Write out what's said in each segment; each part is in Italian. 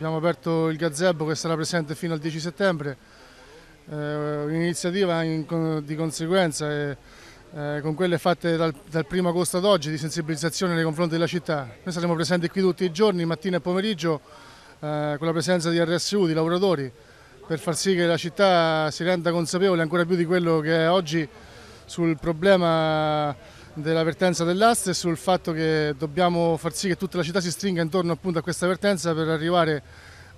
Abbiamo aperto il gazebo che sarà presente fino al 10 settembre, eh, un'iniziativa in, di conseguenza e, eh, eh, con quelle fatte dal, dal primo agosto ad oggi di sensibilizzazione nei confronti della città. Noi saremo presenti qui tutti i giorni, mattina e pomeriggio, eh, con la presenza di RSU, di lavoratori, per far sì che la città si renda consapevole ancora più di quello che è oggi sul problema della vertenza e sul fatto che dobbiamo far sì che tutta la città si stringa intorno appunto a questa vertenza per arrivare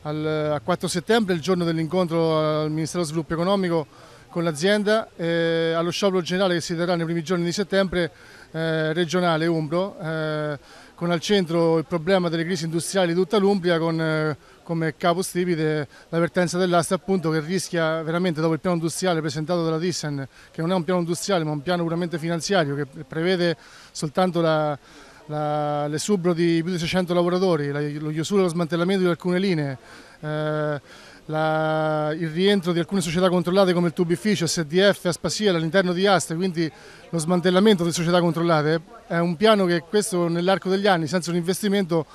al, a 4 settembre, il giorno dell'incontro al Ministero dello Sviluppo Economico con l'azienda, eh, allo sciopero generale che si terrà nei primi giorni di settembre eh, regionale Umbro, eh, con al centro il problema delle crisi industriali di tutta l'Umbria, con eh, come capo stipite l'avvertenza dell'asta appunto che rischia veramente dopo il piano industriale presentato dalla Thyssen che non è un piano industriale ma un piano puramente finanziario che prevede soltanto la, l'esubro di più di 600 lavoratori, la, lo chiusura e lo smantellamento di alcune linee, eh, la, il rientro di alcune società controllate come il Tubificio, SDF, Aspasiel all'interno di Aste, quindi lo smantellamento delle società controllate, è un piano che questo nell'arco degli anni, senza un investimento,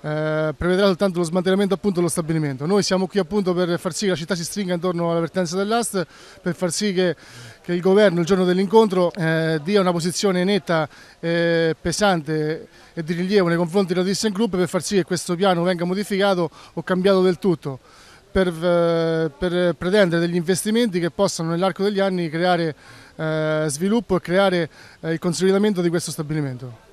eh, prevedrà soltanto lo smantellamento appunto dello stabilimento. Noi siamo qui appunto per far sì che la città si stringa intorno alla vertenza dell'AST, per far sì che, che, il governo il giorno dell'incontro eh, dia una posizione netta, eh, pesante e di rilievo nei confronti della ThyssenKrupp per far sì che questo piano venga modificato o cambiato del tutto. Per, eh, per, pretendere degli investimenti che possano nell'arco degli anni creare eh, sviluppo e creare eh, il consolidamento di questo stabilimento.